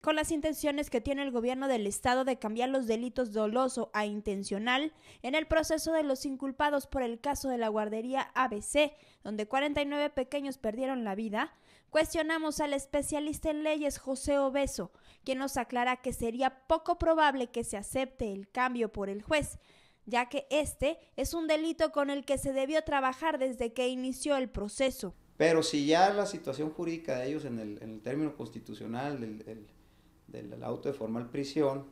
con las intenciones que tiene el gobierno del estado de cambiar los delitos doloso a intencional en el proceso de los inculpados por el caso de la guardería ABC, donde 49 pequeños perdieron la vida, cuestionamos al especialista en leyes José Obeso, quien nos aclara que sería poco probable que se acepte el cambio por el juez, ya que este es un delito con el que se debió trabajar desde que inició el proceso. Pero si ya la situación jurídica de ellos en el, término constitucional, del del auto de formal prisión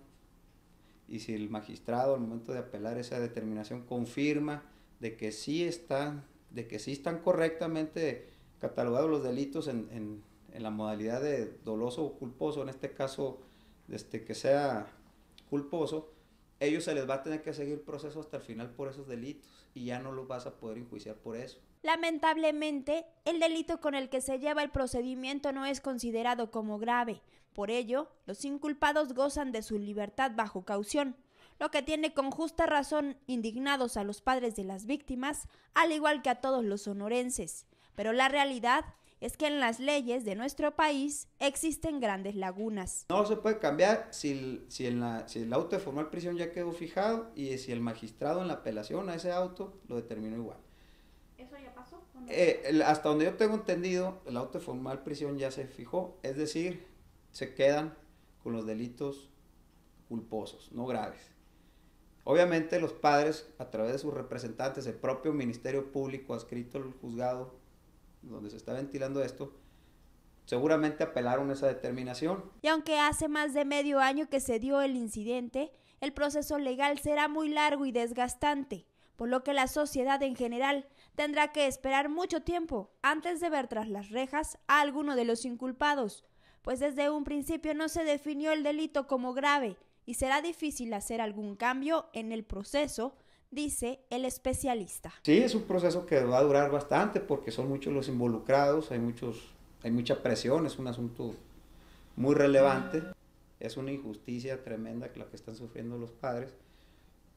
y si el magistrado al momento de apelar esa determinación confirma de que sí están, de que sí están correctamente catalogados los delitos en, en, en la modalidad de doloso o culposo, en este caso este, que sea culposo, ellos se les va a tener que seguir proceso hasta el final por esos delitos y ya no los vas a poder enjuiciar por eso. Lamentablemente, el delito con el que se lleva el procedimiento no es considerado como grave. Por ello, los inculpados gozan de su libertad bajo caución, lo que tiene con justa razón indignados a los padres de las víctimas, al igual que a todos los sonorenses. Pero la realidad es que en las leyes de nuestro país existen grandes lagunas. No se puede cambiar si, si, el auto de formal prisión ya quedó fijado y si el magistrado en la apelación a ese auto lo determinó igual. ¿Eso ya pasó? Eh, hasta donde yo tengo entendido, el auto de formal prisión ya se fijó, es decir, se quedan con los delitos culposos, no graves. Obviamente los padres, a través de sus representantes, el propio Ministerio Público ha escrito al juzgado donde se está ventilando esto, seguramente apelaron esa determinación. Y aunque hace más de medio año que se dio el incidente, el proceso legal será muy largo y desgastante, por lo que la sociedad en general tendrá que esperar mucho tiempo antes de ver tras las rejas a alguno de los inculpados, pues desde un principio no se definió el delito como grave y será difícil hacer algún cambio en el proceso dice el especialista. Sí, es un proceso que va a durar bastante porque son muchos los involucrados, hay, muchos, hay mucha presión, es un asunto muy relevante, es una injusticia tremenda la que están sufriendo los padres,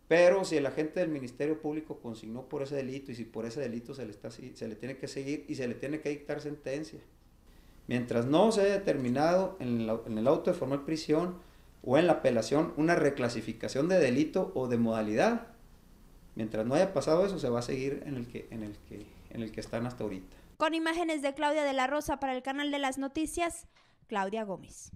pero si el agente del Ministerio Público consignó por ese delito y si por ese delito se le, está, se le tiene que seguir y se le tiene que dictar sentencia, mientras no se haya determinado en, en el auto de formal prisión o en la apelación una reclasificación de delito o de modalidad, mientras no haya pasado eso, se va a seguir en el que, en el que, están hasta ahorita. Con imágenes de Claudia de la Rosa para el canal de las noticias, Claudia Gómez.